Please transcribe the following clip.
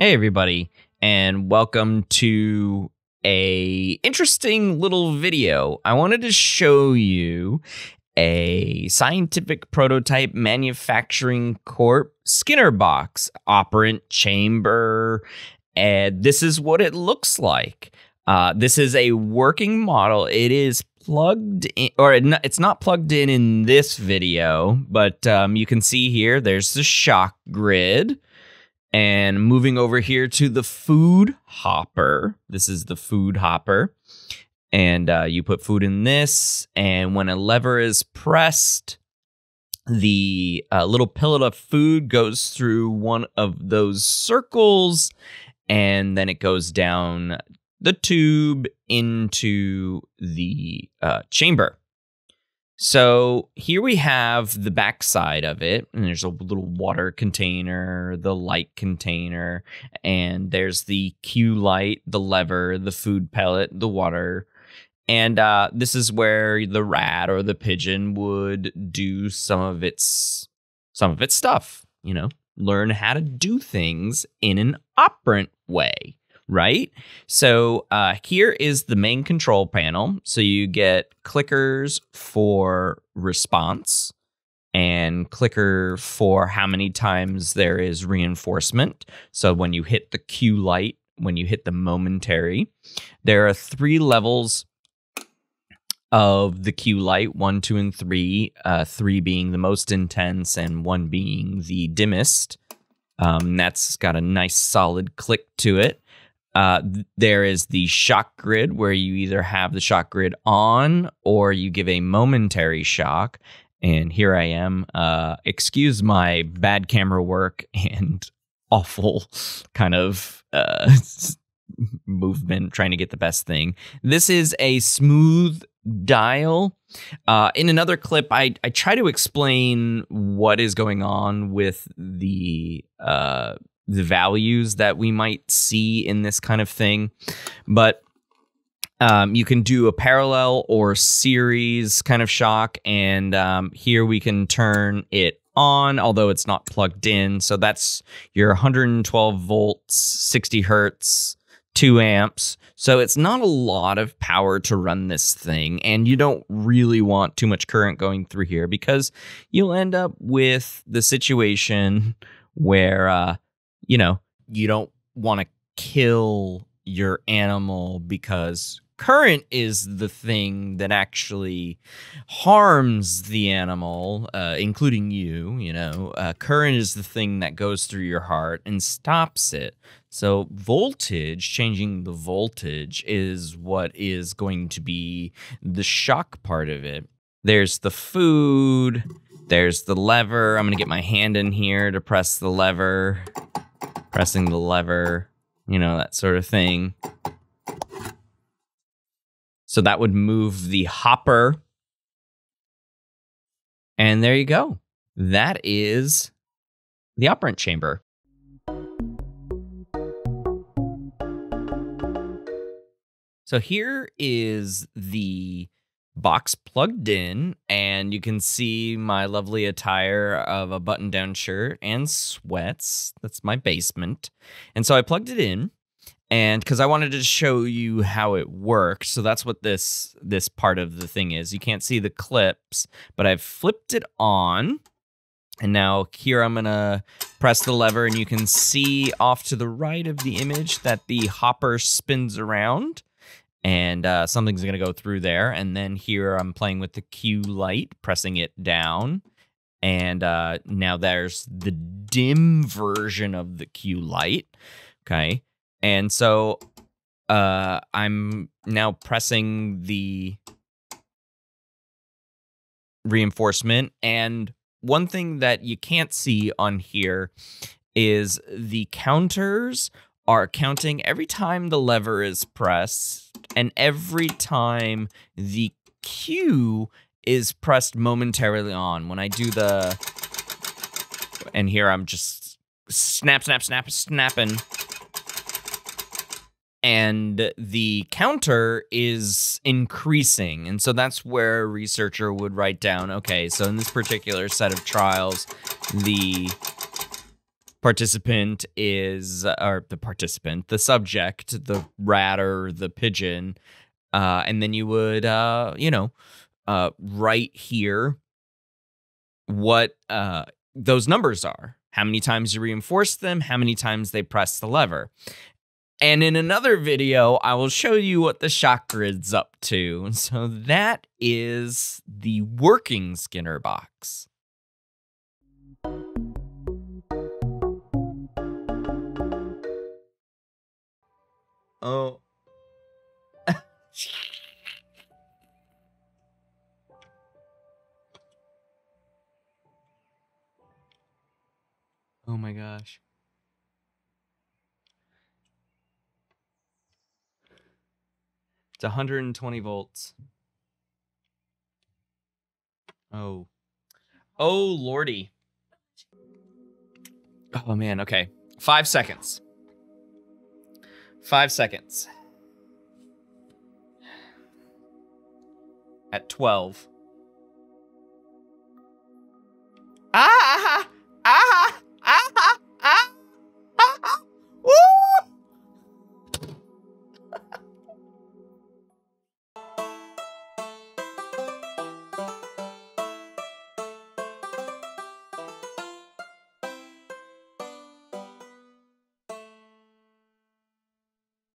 Hey everybody, and welcome to a interesting little video. I wanted to show you a scientific prototype manufacturing corp Skinner box operant chamber. And this is what it looks like. Uh, this is a working model. It is plugged in, or it's not plugged in in this video, but um, you can see here there's the shock grid. And moving over here to the food hopper. This is the food hopper. And uh, you put food in this. And when a lever is pressed, the uh, little pellet of food goes through one of those circles. And then it goes down the tube into the uh, chamber. So here we have the backside of it, and there's a little water container, the light container, and there's the cue light, the lever, the food pellet, the water. And uh, this is where the rat or the pigeon would do some of its some of its stuff, you know, learn how to do things in an operant way right? So uh, here is the main control panel. So you get clickers for response and clicker for how many times there is reinforcement. So when you hit the cue light, when you hit the momentary, there are three levels of the cue light one, two, and three, uh, three being the most intense and one being the dimmest. Um, that's got a nice solid click to it. Uh, there is the shock grid where you either have the shock grid on or you give a momentary shock. And here I am. Uh, excuse my bad camera work and awful kind of uh, movement, trying to get the best thing. This is a smooth dial. Uh, in another clip, I, I try to explain what is going on with the uh, the values that we might see in this kind of thing. But um, you can do a parallel or series kind of shock. And um, here we can turn it on, although it's not plugged in. So that's your 112 volts, 60 hertz, 2 amps. So it's not a lot of power to run this thing, and you don't really want too much current going through here because you'll end up with the situation where uh, you know, you don't want to kill your animal because current is the thing that actually harms the animal, uh, including you. You know, uh, current is the thing that goes through your heart and stops it. So, voltage, changing the voltage, is what is going to be the shock part of it. There's the food, there's the lever. I'm going to get my hand in here to press the lever pressing the lever, you know, that sort of thing. So that would move the hopper. And there you go. That is the operant chamber. So here is the box plugged in and you can see my lovely attire of a button down shirt and sweats. That's my basement. And so I plugged it in and because I wanted to show you how it works, So that's what this this part of the thing is. You can't see the clips, but I've flipped it on. And now here I'm gonna press the lever and you can see off to the right of the image that the hopper spins around and uh, something's going to go through there. And then here I'm playing with the Q light, pressing it down. And uh, now there's the dim version of the Q light. Okay. And so uh, I'm now pressing the reinforcement. And one thing that you can't see on here is the counters are counting every time the lever is pressed and every time the cue is pressed momentarily on. When I do the, and here I'm just snap, snap, snap, snapping. And the counter is increasing. And so that's where a researcher would write down, okay, so in this particular set of trials, the participant is or the participant the subject the rat or the pigeon uh, and then you would uh, you know uh, write here what uh, those numbers are how many times you reinforce them how many times they press the lever and in another video, I will show you what the shock grid's up to. So that is the working Skinner box. Oh. oh my gosh. It's 120 volts. Oh. Oh, lordy. Oh, man. Okay. Five seconds. Five seconds. At 12. Ah! ah, ah.